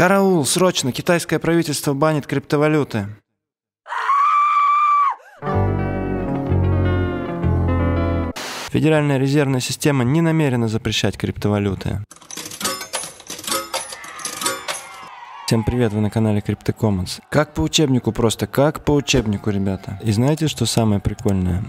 «Караул, срочно! Китайское правительство банит криптовалюты!» Федеральная резервная система не намерена запрещать криптовалюты. Всем привет, вы на канале CryptoCommons. Как по учебнику просто, как по учебнику, ребята. И знаете, что самое прикольное?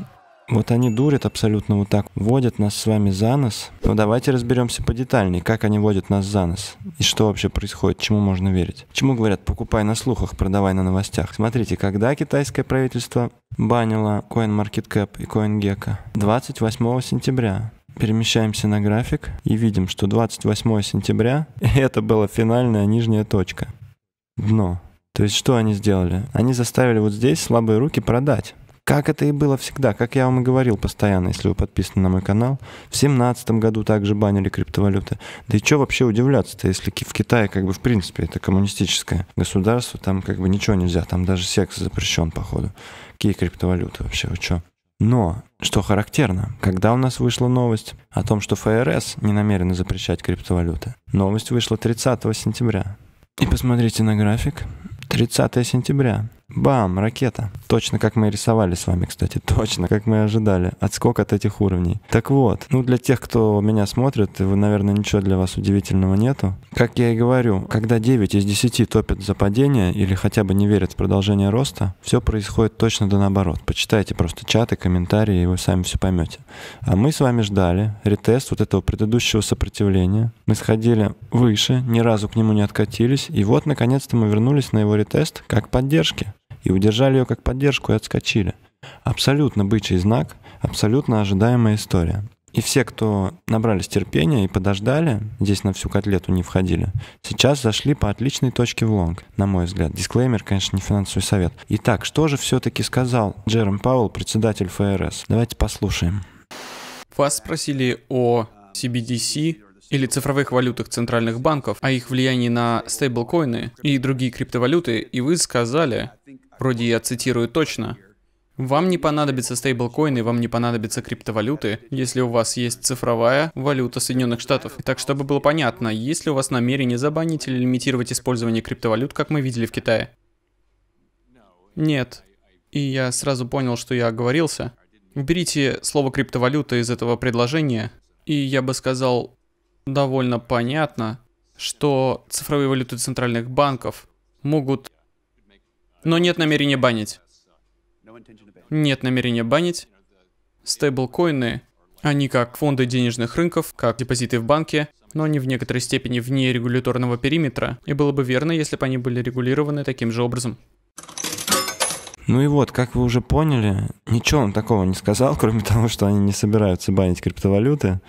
Вот они дурят абсолютно вот так, водят нас с вами за нос. Но давайте разберемся по детальнее, как они водят нас за нос. И что вообще происходит, чему можно верить. Чему говорят, покупай на слухах, продавай на новостях. Смотрите, когда китайское правительство банило CoinMarketCap и CoinGecko? 28 сентября. Перемещаемся на график и видим, что 28 сентября это была финальная нижняя точка. Дно. То есть что они сделали? Они заставили вот здесь слабые руки продать. Как это и было всегда, как я вам и говорил постоянно, если вы подписаны на мой канал. В семнадцатом году также банили криптовалюты. Да и что вообще удивляться-то, если в Китае как бы в принципе это коммунистическое государство, там как бы ничего нельзя, там даже секс запрещен походу. Какие криптовалюты вообще, вы что? Но, что характерно, когда у нас вышла новость о том, что ФРС не намерена запрещать криптовалюты, новость вышла 30 сентября. И посмотрите на график. 30 сентября. Бам, ракета. Точно как мы и рисовали с вами, кстати. Точно как мы и ожидали. Отскок от этих уровней. Так вот, ну для тех, кто меня смотрит, вы, наверное, ничего для вас удивительного нету. Как я и говорю, когда 9 из 10 топят за падение или хотя бы не верят в продолжение роста, все происходит точно да наоборот. Почитайте просто чаты, комментарии, и вы сами все поймете. А мы с вами ждали ретест вот этого предыдущего сопротивления. Мы сходили выше, ни разу к нему не откатились, и вот наконец-то мы вернулись на его ретест как поддержки и удержали ее как поддержку и отскочили. Абсолютно бычий знак, абсолютно ожидаемая история. И все, кто набрались терпения и подождали, здесь на всю котлету не входили, сейчас зашли по отличной точке в лонг, на мой взгляд. Дисклеймер, конечно, не финансовый совет. Итак, что же все-таки сказал Джером Пауэлл, председатель ФРС? Давайте послушаем. Вас спросили о CBDC или цифровых валютах центральных банков, о их влиянии на стейблкоины и другие криптовалюты, и вы сказали, Вроде я цитирую точно. Вам не понадобятся стейблкоины, вам не понадобятся криптовалюты, если у вас есть цифровая валюта Соединенных Штатов. Так, чтобы было понятно, есть ли у вас намерение забанить или лимитировать использование криптовалют, как мы видели в Китае? Нет. И я сразу понял, что я оговорился. Уберите слово криптовалюта из этого предложения, и я бы сказал довольно понятно, что цифровые валюты центральных банков могут но нет намерения банить. Нет намерения банить. Стейблкоины, они как фонды денежных рынков, как депозиты в банке, но они в некоторой степени вне регуляторного периметра, и было бы верно, если бы они были регулированы таким же образом. Ну и вот, как вы уже поняли, ничего он такого не сказал, кроме того, что они не собираются банить криптовалюты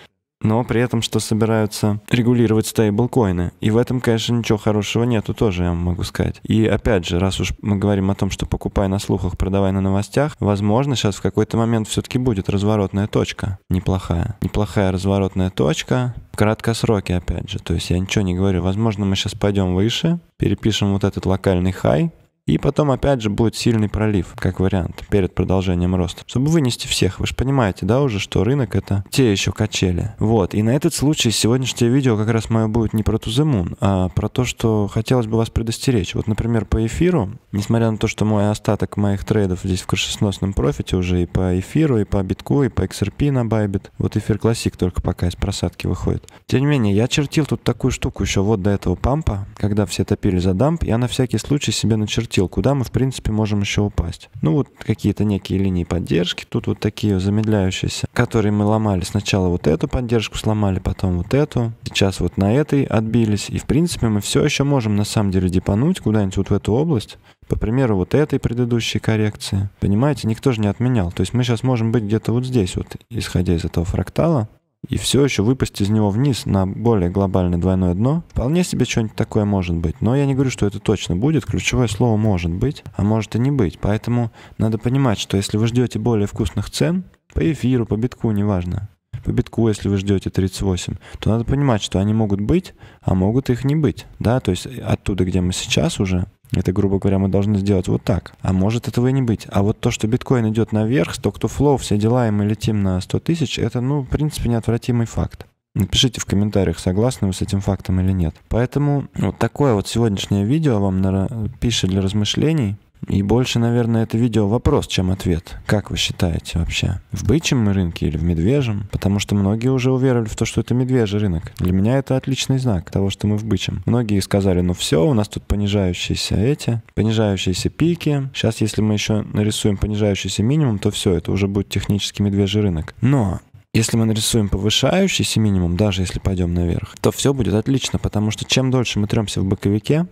но при этом, что собираются регулировать стейблкоины. И в этом, конечно, ничего хорошего нету тоже, я могу сказать. И опять же, раз уж мы говорим о том, что покупай на слухах, продавай на новостях, возможно, сейчас в какой-то момент все-таки будет разворотная точка неплохая. Неплохая разворотная точка, краткосроки опять же. То есть я ничего не говорю. Возможно, мы сейчас пойдем выше, перепишем вот этот локальный хай, и потом опять же будет сильный пролив, как вариант, перед продолжением роста. Чтобы вынести всех, вы же понимаете, да, уже, что рынок это те еще качели. Вот, и на этот случай сегодняшнее видео как раз мое будет не про тузымун, а про то, что хотелось бы вас предостеречь. Вот, например, по эфиру, несмотря на то, что мой остаток моих трейдов здесь в крышесносном профите уже и по эфиру, и по битку, и по XRP на Bybit, вот эфир классик только пока из просадки выходит. Тем не менее, я чертил тут такую штуку еще вот до этого пампа, когда все топили за дамп, я на всякий случай себе начертил крутил, куда мы, в принципе, можем еще упасть. Ну, вот какие-то некие линии поддержки, тут вот такие замедляющиеся, которые мы ломали. Сначала вот эту поддержку сломали, потом вот эту. Сейчас вот на этой отбились. И, в принципе, мы все еще можем, на самом деле, депануть куда-нибудь вот в эту область. По примеру, вот этой предыдущей коррекции. Понимаете, никто же не отменял. То есть мы сейчас можем быть где-то вот здесь, вот, исходя из этого фрактала и все еще выпасть из него вниз на более глобальное двойное дно. Вполне себе что-нибудь такое может быть. Но я не говорю, что это точно будет. Ключевое слово «может быть», а может и не быть. Поэтому надо понимать, что если вы ждете более вкусных цен, по эфиру, по битку, неважно, по битку, если вы ждете 38, то надо понимать, что они могут быть, а могут их не быть. Да, то есть оттуда, где мы сейчас уже, это, грубо говоря, мы должны сделать вот так. А может этого и не быть. А вот то, что биткоин идет наверх, сток to flow, все дела, и мы летим на 100 тысяч, это, ну, в принципе, неотвратимый факт. Напишите в комментариях, согласны вы с этим фактом или нет. Поэтому вот такое вот сегодняшнее видео вам на... пишет для размышлений. И больше, наверное, это видео вопрос, чем ответ. Как вы считаете вообще? В бычьем мы рынке или в медвежьем? Потому что многие уже уверовали в то, что это медвежий рынок. Для меня это отличный знак того, что мы в бычьем. Многие сказали, ну все, у нас тут понижающиеся эти, понижающиеся пики. Сейчас, если мы еще нарисуем понижающийся минимум, то все, это уже будет технический медвежий рынок. Но если мы нарисуем повышающийся минимум, даже если пойдем наверх, то все будет отлично, потому что чем дольше мы тремся в боковике,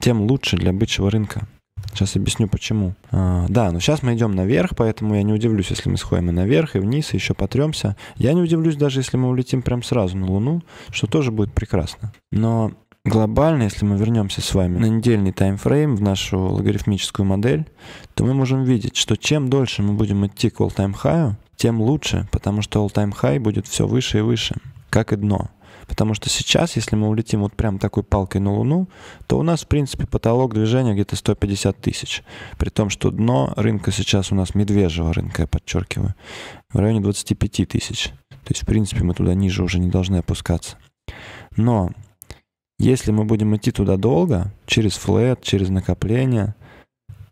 тем лучше для бычьего рынка. Сейчас объясню почему. А, да, но ну сейчас мы идем наверх, поэтому я не удивлюсь, если мы сходим и наверх, и вниз, и еще потремся. Я не удивлюсь даже, если мы улетим прям сразу на Луну, что тоже будет прекрасно. Но глобально, если мы вернемся с вами на недельный таймфрейм, в нашу логарифмическую модель, то мы можем видеть, что чем дольше мы будем идти к all-time high, тем лучше, потому что all-time high будет все выше и выше, как и дно. Потому что сейчас, если мы улетим вот прям такой палкой на Луну, то у нас, в принципе, потолок движения где-то 150 тысяч. При том, что дно рынка сейчас у нас медвежьего рынка, я подчеркиваю, в районе 25 тысяч. То есть, в принципе, мы туда ниже уже не должны опускаться. Но если мы будем идти туда долго, через флет, через накопление,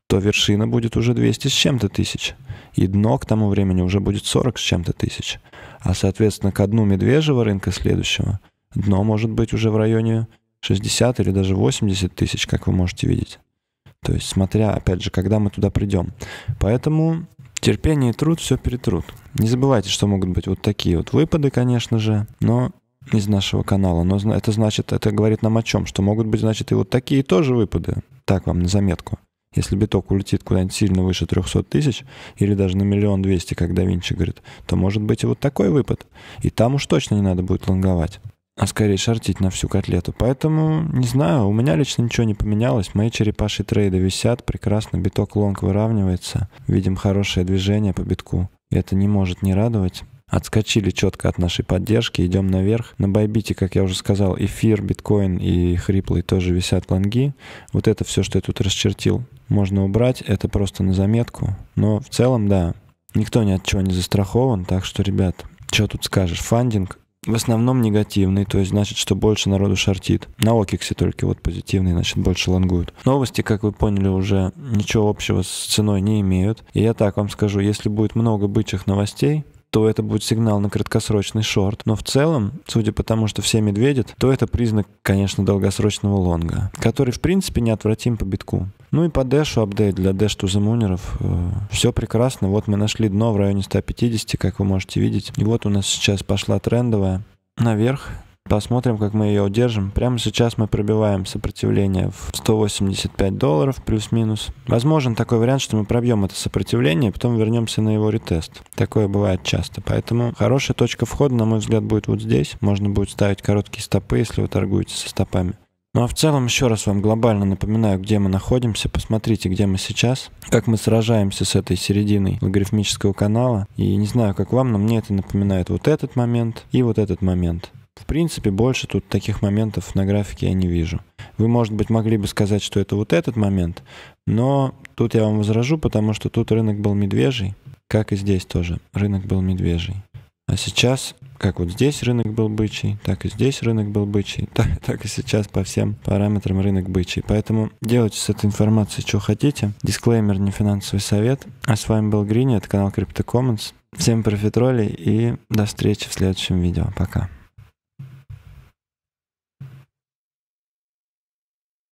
то вершина будет уже 200 с чем-то тысяч. И дно к тому времени уже будет 40 с чем-то тысяч. А, соответственно, к дну медвежьего рынка следующего дно может быть уже в районе 60 или даже 80 тысяч, как вы можете видеть. То есть, смотря, опять же, когда мы туда придем. Поэтому терпение и труд все перетрут. Не забывайте, что могут быть вот такие вот выпады, конечно же, но из нашего канала. Но это значит, это говорит нам о чем? Что могут быть, значит, и вот такие тоже выпады. Так вам на заметку. Если биток улетит куда-нибудь сильно выше 300 тысяч, или даже на миллион двести, как да Винчи говорит, то может быть и вот такой выпад. И там уж точно не надо будет лонговать а скорее шортить на всю котлету. Поэтому, не знаю, у меня лично ничего не поменялось. Мои черепаши трейды висят, прекрасно, биток лонг выравнивается. Видим хорошее движение по битку. И это не может не радовать отскочили четко от нашей поддержки, идем наверх. На Байбите, как я уже сказал, эфир, биткоин и хриплый тоже висят лонги. Вот это все, что я тут расчертил, можно убрать, это просто на заметку. Но в целом, да, никто ни от чего не застрахован, так что, ребят, что тут скажешь, фандинг в основном негативный, то есть значит, что больше народу шортит. На Окиксе только вот позитивный, значит, больше лонгуют. Новости, как вы поняли, уже ничего общего с ценой не имеют. И я так вам скажу, если будет много бычьих новостей, то это будет сигнал на краткосрочный шорт. Но в целом, судя по тому, что все медведят, то это признак, конечно, долгосрочного лонга, который, в принципе, неотвратим по битку. Ну и по дэшу апдейт для дэш тузамунеров. Э, все прекрасно. Вот мы нашли дно в районе 150, как вы можете видеть. И вот у нас сейчас пошла трендовая наверх Посмотрим, как мы ее удержим. Прямо сейчас мы пробиваем сопротивление в 185 долларов плюс-минус. Возможен такой вариант, что мы пробьем это сопротивление, потом вернемся на его ретест. Такое бывает часто. Поэтому хорошая точка входа, на мой взгляд, будет вот здесь. Можно будет ставить короткие стопы, если вы торгуете со стопами. Ну а в целом еще раз вам глобально напоминаю, где мы находимся. Посмотрите, где мы сейчас, как мы сражаемся с этой серединой логарифмического канала. И не знаю, как вам, но мне это напоминает вот этот момент и вот этот момент. В принципе, больше тут таких моментов на графике я не вижу. Вы, может быть, могли бы сказать, что это вот этот момент, но тут я вам возражу, потому что тут рынок был медвежий, как и здесь тоже. Рынок был медвежий. А сейчас, как вот здесь рынок был бычий, так и здесь рынок был бычий, так, так и сейчас по всем параметрам рынок бычий. Поэтому делайте с этой информацией, что хотите. Дисклеймер, не финансовый совет. А с вами был Грини, это канал CryptoCommons. Всем профитролей и до встречи в следующем видео. Пока.